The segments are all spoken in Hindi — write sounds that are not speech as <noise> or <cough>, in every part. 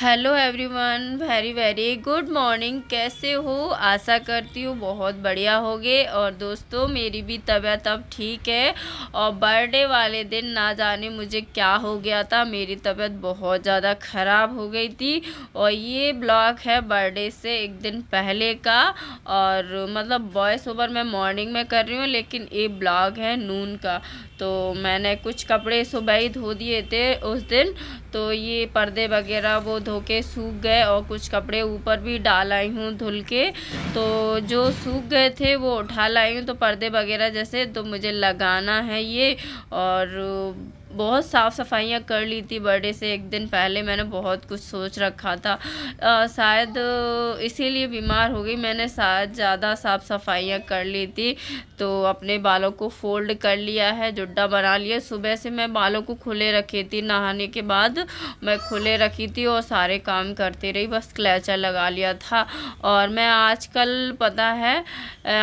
hello everyone very very good morning कैसे हो आशा करती हूँ बहुत बढ़िया होगे और दोस्तों मेरी भी तबीयत अब ठीक है और बर्थडे वाले दिन ना जाने मुझे क्या हो गया था मेरी तबीयत बहुत ज़्यादा ख़राब हो गई थी और ये ब्लॉग है बर्थडे से एक दिन पहले का और मतलब बॉयस ओवर मैं मॉर्निंग में कर रही हूँ लेकिन ये ब्लॉग है नून का तो मैंने कुछ कपड़े सुबह ही धो दिए थे उस दिन तो ये पर्दे वगैरह वो धो के सूख गए और कुछ कपड़े ऊपर भी डाल आई हूँ धुल के तो जो सूख गए थे वो उठा लाई हूँ तो पर्दे वगैरह जैसे तो मुझे लगाना है ये और बहुत साफ़ सफाइयाँ कर ली थी बर्थडे से एक दिन पहले मैंने बहुत कुछ सोच रखा था शायद इसीलिए बीमार हो गई मैंने शायद ज़्यादा साफ़ सफाइयाँ कर ली थी तो अपने बालों को फोल्ड कर लिया है जुड्डा बना लिया सुबह से मैं बालों को खुले रखी थी नहाने के बाद मैं खुले रखी थी और सारे काम करती रही बस क्लैचर लगा लिया था और मैं आजकल पता है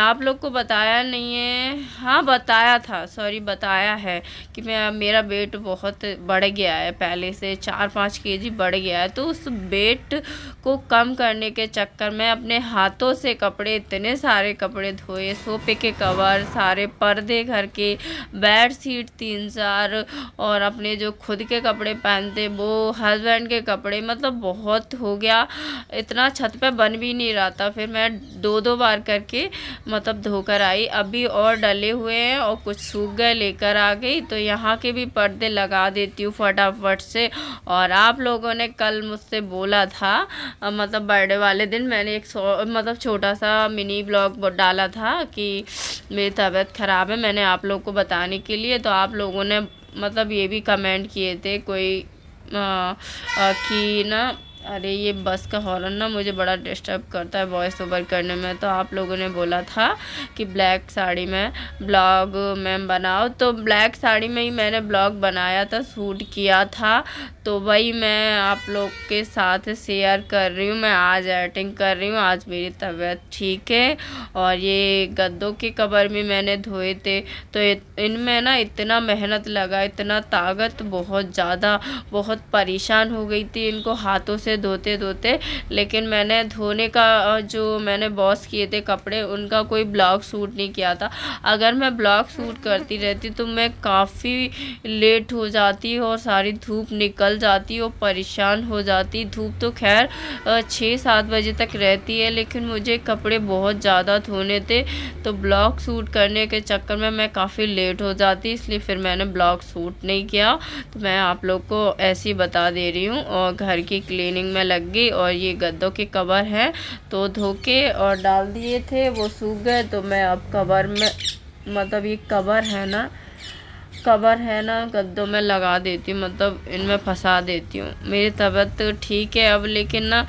आप लोग को बताया नहीं है हाँ बताया था सॉरी बताया है कि मैं मेरा वेट बहुत बढ़ गया है पहले से चार पाँच के जी बढ़ गया है तो उस वेट को कम करने के चक्कर में अपने हाथों से कपड़े इतने सारे कपड़े धोए सोफे के कवर सारे पर्दे घर के बेड शीट तीन चार और अपने जो खुद के कपड़े पहनते वो हस्बैंड के कपड़े मतलब बहुत हो गया इतना छत पे बन भी नहीं रहा था फिर मैं दो दो बार करके मतलब धोकर आई अभी और डले हुए हैं और कुछ सूख गए लेकर आ गई तो यहाँ के भी पर पर्दे लगा देती हूँ फटाफट से और आप लोगों ने कल मुझसे बोला था मतलब बर्थडे वाले दिन मैंने एक मतलब छोटा सा मिनी ब्लॉग डाला था कि मेरी तबीयत ख़राब है मैंने आप लोग को बताने के लिए तो आप लोगों ने मतलब ये भी कमेंट किए थे कोई आ, आ, कि ना अरे ये बस का हॉर्न ना मुझे बड़ा डिस्टर्ब करता है वॉइस ओवर करने में तो आप लोगों ने बोला था कि ब्लैक साड़ी में ब्लॉग मैम बनाओ तो ब्लैक साड़ी में ही मैंने ब्लॉग बनाया था सूट किया था तो वही मैं आप लोग के साथ शेयर कर रही हूँ मैं आज एडिटिंग कर रही हूँ आज मेरी तबीयत ठीक है और ये गद्दों के कवर भी मैंने धोए थे तो इनमें ना इतना मेहनत लगा इतना ताकत बहुत ज़्यादा बहुत परेशान हो गई थी इनको हाथों से धोते धोते लेकिन मैंने धोने का जो मैंने बॉस किए थे कपड़े उनका कोई ब्लॉग सूट नहीं किया था अगर मैं ब्लॉग सूट करती रहती तो मैं काफ़ी लेट हो जाती और सारी धूप निकल जाती और परेशान हो जाती धूप तो खैर छः सात बजे तक रहती है लेकिन मुझे कपड़े बहुत ज़्यादा धोने थे तो ब्लॉग सूट करने के चक्कर में मैं काफ़ी लेट हो जाती इसलिए फिर मैंने ब्लॉग सूट नहीं किया तो मैं आप लोग को ही बता दे रही हूँ और घर की क्लीनिंग मशीन में लग गई और ये गद्दों के कवर हैं तो धो के और डाल दिए थे वो सूख गए तो मैं अब कवर में मतलब ये कवर है ना कवर है ना गद्दों में लगा देती हूँ मतलब इनमें फंसा देती हूँ मेरी तबीयत तो ठीक है अब लेकिन ना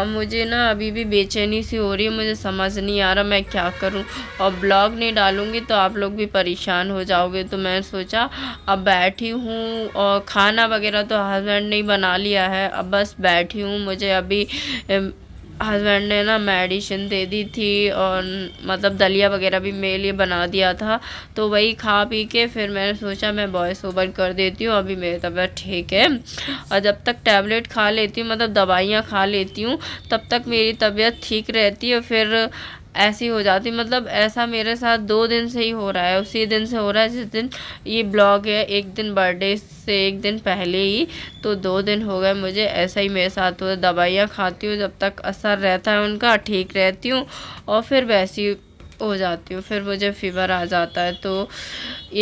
अब मुझे ना अभी भी बेचैनी सी हो रही है मुझे समझ नहीं आ रहा मैं क्या करूँ और ब्लॉग नहीं डालूँगी तो आप लोग भी परेशान हो जाओगे तो मैं सोचा अब बैठी हूँ और खाना वगैरह तो हस्बैंड ने बना लिया है अब बस बैठी हूँ मुझे अभी हस्बैंड ने ना मेडिसिन दे दी थी और मतलब दलिया वगैरह भी मेरे लिए बना दिया था तो वही खा पी के फिर मैंने सोचा मैं बॉयस ओवर कर देती हूँ अभी मेरी तबीयत ठीक है और जब तक टैबलेट खा लेती हूँ मतलब दवाइयाँ खा लेती हूँ तब तक मेरी तबीयत ठीक रहती है फिर ऐसी हो जाती मतलब ऐसा मेरे साथ दो दिन से ही हो रहा है उसी दिन से हो रहा है जिस दिन ये ब्लॉग है एक दिन बर्थडे से एक दिन पहले ही तो दो दिन हो गए मुझे ऐसा ही मेरे साथ हो दवाइयाँ खाती हूँ जब तक असर रहता है उनका ठीक रहती हूँ और फिर वैसी हो जाती हूँ फिर मुझे फीवर आ जाता है तो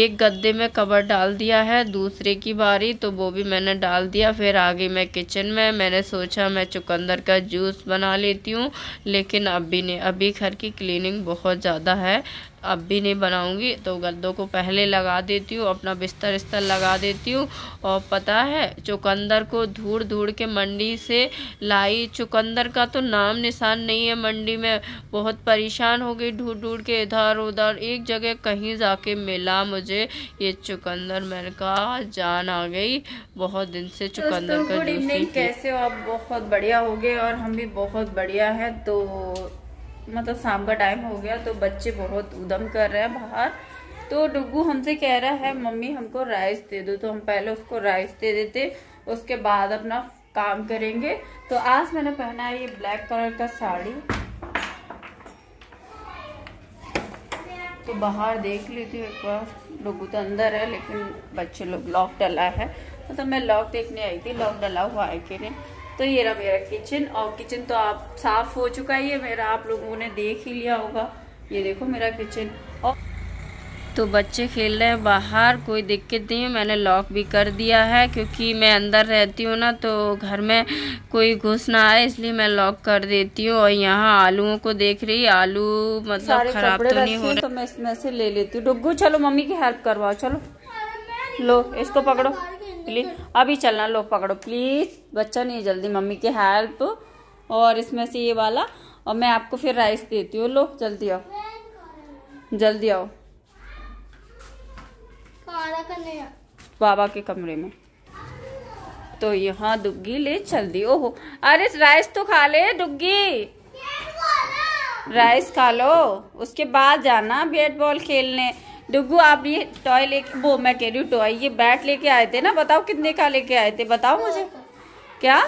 एक गद्दे में कवर डाल दिया है दूसरे की बारी तो वो भी मैंने डाल दिया फिर आ गई मैं किचन में मैंने सोचा मैं चुकंदर का जूस बना लेती हूँ लेकिन अभी नहीं अभी घर की क्लीनिंग बहुत ज़्यादा है अब भी नहीं बनाऊंगी तो गद्दों को पहले लगा देती हूँ अपना बिस्तर बिस्तर लगा देती हूँ और पता है चुकंदर को धूड़ धूड़ के मंडी से लाई चुकंदर का तो नाम निशान नहीं है मंडी में बहुत परेशान हो गई ढूंढ ढूंढ के इधर उधर एक जगह कहीं जाके मिला मुझे ये चुकंदर मैंने कहा जान आ गई बहुत दिन से चुकंदर का कैसे हो आप बहुत बढ़िया हो गए और हम भी बहुत बढ़िया है तो मतलब शाम का टाइम हो गया तो बच्चे बहुत उदम कर रहे हैं बाहर तो डुगू हमसे कह रहा है मम्मी हमको राइस दे दो तो हम पहले उसको राइस दे देते उसके बाद अपना काम करेंगे तो आज मैंने पहना है ये ब्लैक कलर का साड़ी तो बाहर देख ली थी एक बार लोग तो अंदर है लेकिन बच्चे लोग लॉक डला है मतलब तो मैं लॉक देखने आई थी लॉक डला हुआ है कि नहीं तो ये रहा मेरा किचन और किचन तो आप साफ हो चुका है ये मेरा आप लोगों ने देख ही लिया होगा ये देखो मेरा किचन और तो बच्चे खेल रहे हैं बाहर कोई दिक्कत नहीं है मैंने लॉक भी कर दिया है क्योंकि मैं अंदर रहती हूँ ना तो घर में कोई घुस ना आए इसलिए मैं लॉक कर देती हूँ और यहाँ आलूओं को देख रही आलू मतलब खराब तो नहीं हो रहा तो मैं इसमें से ले लेती हूँ डुगू चलो मम्मी की हेल्प करवाओ चलो लो इसको पकड़ो निकली अभी चलना लो पकड़ो प्लीज बच्चा नहीं जल्दी मम्मी की हेल्प और इसमें से ये वाला और मैं आपको फिर राइस देती हूँ लो जल्दी आओ जल्दी आओ बाबा के कमरे में तो यहाँ दुग्गी ले चल दी ओहो अरे राइस तो खा ले दुग्गी राइस खा लो उसके बाद जाना बेट बॉल खेलने डुगू आप ये टॉय लेके वो मैं कह रही हूँ टॉय ये बैट लेके आए थे ना बताओ कितने का लेके आए थे बताओ मुझे क्या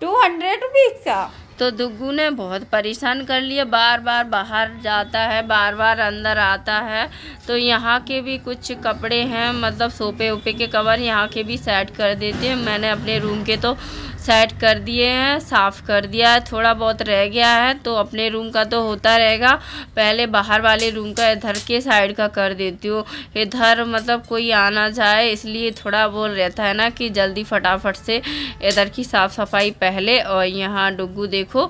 टू हंड्रेड रुपीज का तो दुग्गू ने बहुत परेशान कर लिया बार बार बाहर जाता है बार बार अंदर आता है तो यहाँ के भी कुछ कपड़े हैं मतलब सोफे ओपे के कवर यहाँ के भी सेट कर देते हैं मैंने अपने रूम के तो सेट कर दिए हैं साफ़ कर दिया है थोड़ा बहुत रह गया है तो अपने रूम का तो होता रहेगा पहले बाहर वाले रूम का इधर के साइड का कर देती हूँ इधर मतलब कोई आना जाए इसलिए थोड़ा वो रहता है ना कि जल्दी फटाफट से इधर की साफ़ सफाई पहले और यहाँ डुगू देखो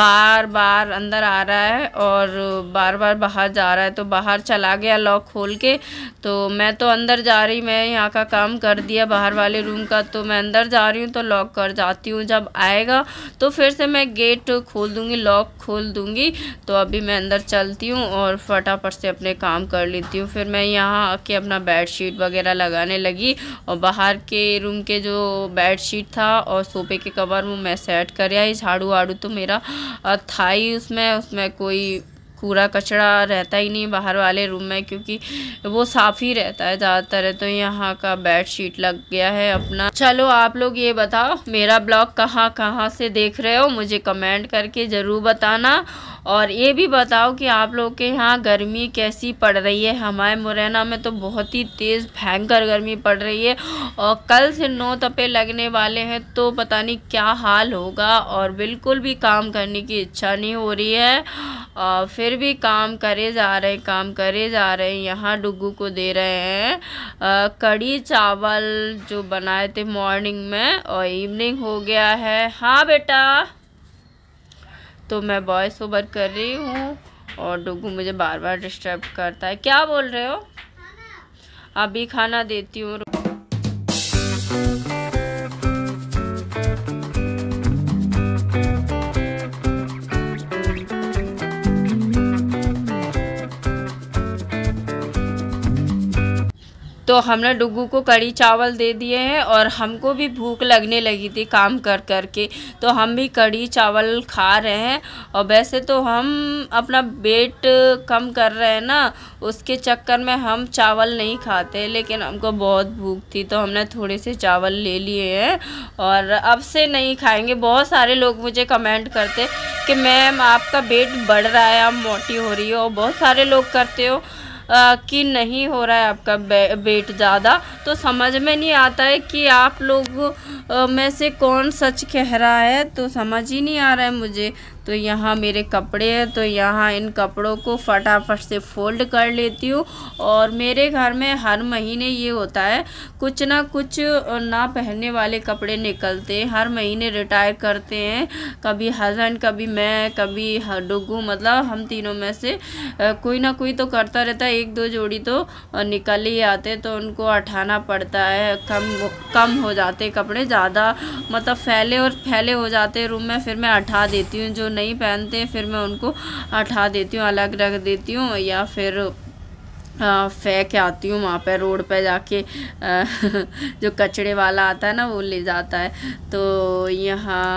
बार बार अंदर आ रहा है और बार बार बाहर जा रहा है तो बाहर चला गया लॉक खोल के तो मैं तो अंदर जा रही मैं यहाँ का काम कर दिया बाहर वाले रूम का तो मैं अंदर जा रही हूँ तो लॉक कर जा बताती हूँ जब आएगा तो फिर से मैं गेट खोल दूँगी लॉक खोल दूँगी तो अभी मैं अंदर चलती हूँ और फटाफट से अपने काम कर लेती हूँ फिर मैं यहाँ आके अपना शीट वगैरह लगाने लगी और बाहर के रूम के जो शीट था और सोफे के कवर वो मैं सेट कर आई झाड़ू वाड़ू तो मेरा था ही उसमें उसमें कोई कूड़ा कचरा रहता ही नहीं बाहर वाले रूम में क्योंकि वो साफ़ ही रहता है ज़्यादातर है तो यहाँ का बेड शीट लग गया है अपना चलो आप लोग ये बताओ मेरा ब्लॉग कहाँ कहाँ से देख रहे हो मुझे कमेंट करके ज़रूर बताना और ये भी बताओ कि आप लोग के यहाँ गर्मी कैसी पड़ रही है हमारे मुरैना में तो बहुत ही तेज़ भयंकर गर्मी पड़ रही है और कल से नौ तपे लगने वाले हैं तो पता नहीं क्या हाल होगा और बिल्कुल भी काम करने की इच्छा नहीं हो रही है और फिर भी काम करे जा रहे हैं काम करे जा रहे हैं यहाँ डुगू को दे रहे हैं कड़ी चावल जो बनाए थे मॉर्निंग में और इवनिंग हो गया है हाँ बेटा तो मैं वॉइस ओवर कर रही हूँ और डुगू मुझे बार बार डिस्टर्ब करता है क्या बोल रहे हो अभी खाना देती हूँ तो हमने डुगू को कड़ी चावल दे दिए हैं और हमको भी भूख लगने लगी थी काम कर कर के तो हम भी कड़ी चावल खा रहे हैं और वैसे तो हम अपना वेट कम कर रहे हैं ना उसके चक्कर में हम चावल नहीं खाते लेकिन हमको बहुत भूख थी तो हमने थोड़े से चावल ले लिए हैं और अब से नहीं खाएंगे बहुत सारे लोग मुझे कमेंट करते कि मैम आपका वेट बढ़ रहा है आप मोटी हो रही हो बहुत सारे लोग करते हो कि नहीं हो रहा है आपका वेट ज़्यादा तो समझ में नहीं आता है कि आप लोग में से कौन सच कह रहा है तो समझ ही नहीं आ रहा है मुझे तो यहाँ मेरे कपड़े हैं तो यहाँ इन कपड़ों को फटाफट से फोल्ड कर लेती हूँ और मेरे घर में हर महीने ये होता है कुछ ना कुछ ना पहनने वाले कपड़े निकलते हैं हर महीने रिटायर करते हैं कभी हस्बैंड कभी मैं कभी डुगू मतलब हम तीनों में से कोई ना कोई तो करता रहता है एक दो जोड़ी तो निकल ही आते तो उनको उठाना पड़ता है कम कम हो जाते कपड़े ज़्यादा मतलब फैले और फैले हो जाते रूम में फिर मैं उठा देती हूँ जो नहीं पहनते फिर मैं उनको हटा देती हूँ अलग रख देती हूँ या फिर फेंक आती हूँ वहाँ पर रोड पे जाके <laughs> जो कचड़े वाला आता है ना वो ले जाता है तो यहाँ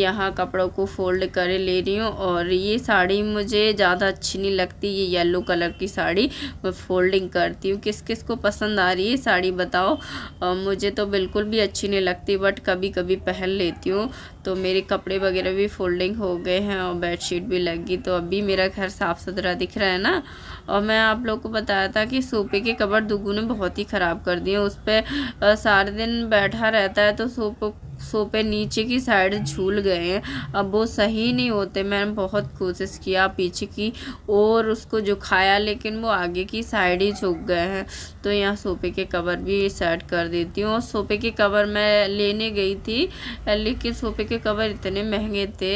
यहाँ कपड़ों को फोल्ड कर ले रही हूँ और ये साड़ी मुझे ज़्यादा अच्छी नहीं लगती ये येलो कलर की साड़ी मैं फोल्डिंग करती हूँ किस किस को पसंद आ रही है साड़ी बताओ आ, मुझे तो बिल्कुल भी अच्छी नहीं लगती बट कभी कभी पहन लेती हूँ तो मेरे कपड़े वगैरह भी फोल्डिंग हो गए हैं और बेडशीट भी लग गई तो अभी मेरा घर साफ़ सुथरा दिख रहा है ना और मैं आप लोग को बताया था कि सोफे के कवर दुगू ने बहुत ही ख़राब कर दिए उस पर सारे दिन बैठा रहता है तो सोफे सोफे नीचे की साइड झूल गए हैं अब वो सही नहीं होते मैंने बहुत कोशिश किया पीछे की और उसको झुकाया लेकिन वो आगे की साइड ही झुक गए हैं तो यहाँ सोफे के कवर भी सेट कर देती हूँ और सोफे के कवर मैं लेने गई थी लेकिन सोफे के कवर इतने महंगे थे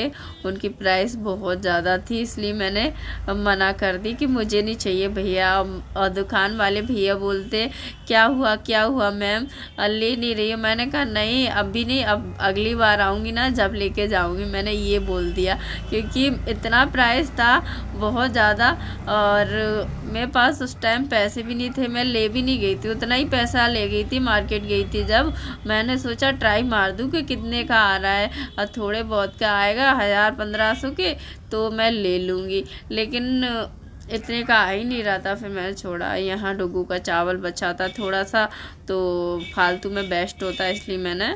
उनकी प्राइस बहुत ज़्यादा थी इसलिए मैंने मना कर दी कि मुझे नहीं चाहिए भैया और दुकान वाले भैया बोलते क्या हुआ क्या हुआ मैम ले नहीं रही हूँ मैंने कहा नहीं अभी नहीं अब अब अगली बार आऊँगी ना जब लेके जाऊँगी मैंने ये बोल दिया क्योंकि इतना प्राइस था बहुत ज़्यादा और मेरे पास उस टाइम पैसे भी नहीं थे मैं ले भी नहीं गई थी उतना ही पैसा ले गई थी मार्केट गई थी जब मैंने सोचा ट्राई मार दूँ कि कितने का आ रहा है और थोड़े बहुत का आएगा हज़ार पंद्रह सौ के तो मैं ले लूँगी लेकिन इतने का आ ही नहीं रहा था फिर मैंने छोड़ा यहाँ डुगू का चावल बचा था थोड़ा सा तो फालतू में बेस्ट होता है इसलिए मैंने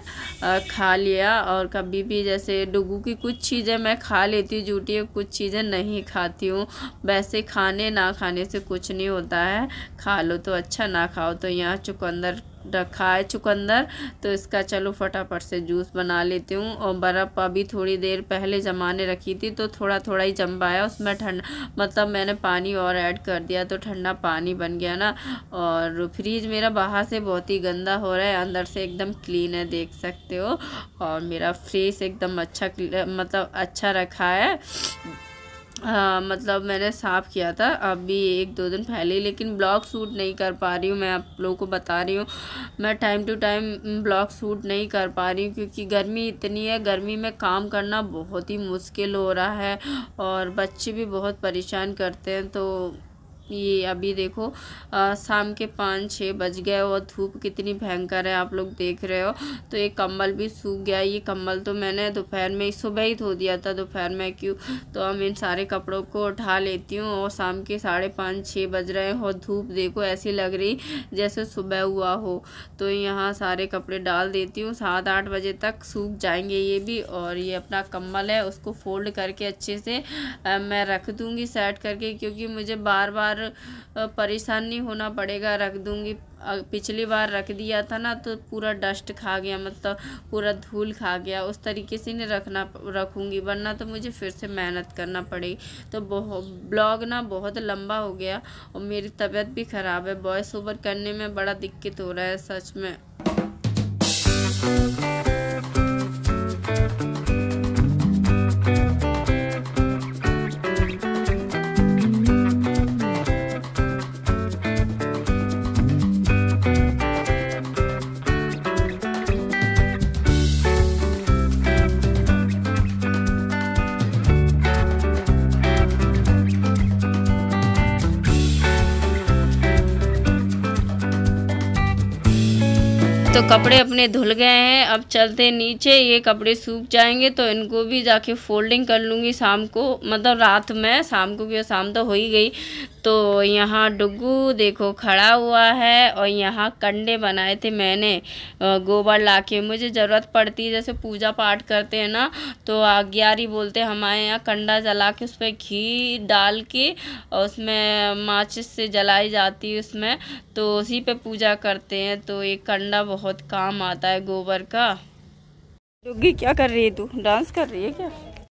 खा लिया और कभी भी जैसे डुगू की कुछ चीज़ें मैं खा लेती हूँ जूटी कुछ चीज़ें नहीं खाती हूँ वैसे खाने ना खाने से कुछ नहीं होता है खा लो तो अच्छा ना खाओ तो यहाँ चुकंदर रखा है चुकंदर तो इसका चलो फटाफट से जूस बना लेती हूँ और बर्फ़ अभी थोड़ी देर पहले जमाने रखी थी तो थोड़ा थोड़ा ही जम पाया उसमें ठंड मतलब मैंने पानी और ऐड कर दिया तो ठंडा पानी बन गया ना और फ्रिज मेरा बाहर से बहुत बहुत ही गंदा हो रहा है अंदर से एकदम क्लीन है देख सकते हो और मेरा फेस एकदम अच्छा मतलब अच्छा रखा है आ, मतलब मैंने साफ़ किया था अभी एक दो दिन पहले लेकिन ब्लॉग सूट नहीं कर पा रही हूँ मैं आप लोगों को बता रही हूँ मैं time to time blog shoot नहीं कर पा रही हूँ क्योंकि गर्मी इतनी है गर्मी में काम करना बहुत ही मुश्किल हो रहा है और बच्चे भी बहुत परेशान करते हैं तो ये अभी देखो आ, शाम के पाँच छः बज गए और धूप कितनी भयंकर है आप लोग देख रहे हो तो ये कम्बल भी सूख गया ये कम्बल तो मैंने दोपहर में सुबह ही धो दिया था दोपहर में क्यों तो हम इन सारे कपड़ों को उठा लेती हूँ और शाम के साढ़े पाँच छः बज रहे हैं और धूप देखो ऐसी लग रही जैसे सुबह हुआ हो तो यहाँ सारे कपड़े डाल देती हूँ सात आठ बजे तक सूख जाएंगे ये भी और ये अपना कम्बल है उसको फोल्ड करके अच्छे से आ, मैं रख दूँगी सेट करके क्योंकि मुझे बार बार परेशान नहीं होना पड़ेगा रख दूँगी पिछली बार रख दिया था ना तो पूरा डस्ट खा गया मतलब पूरा धूल खा गया उस तरीके से नहीं रखना रखूँगी वरना तो मुझे फिर से मेहनत करना पड़ेगी तो बहुत ब्लॉग ना बहुत लंबा हो गया और मेरी तबीयत भी ख़राब है बॉयस ओवर करने में बड़ा दिक्कत हो रहा है सच में कपड़े अपने धुल गए हैं अब चलते नीचे ये कपड़े सूख जाएंगे तो इनको भी जाके फोल्डिंग कर लूँगी शाम को मतलब रात में शाम को क्यों शाम तो हो ही गई तो यहाँ डुगू देखो खड़ा हुआ है और यहाँ कंडे बनाए थे मैंने गोबर ला के मुझे ज़रूरत पड़ती है जैसे पूजा पाठ करते हैं ना तो आग्यारी बोलते हैं हमारे यहाँ कंडा जला के उस पर घी डाल के और उसमें माचिस से जलाई जाती है उसमें तो उसी पे पूजा करते हैं तो ये कंडा बहुत काम आता है गोबर का डुगी क्या कर रही है तू डांस कर रही है क्या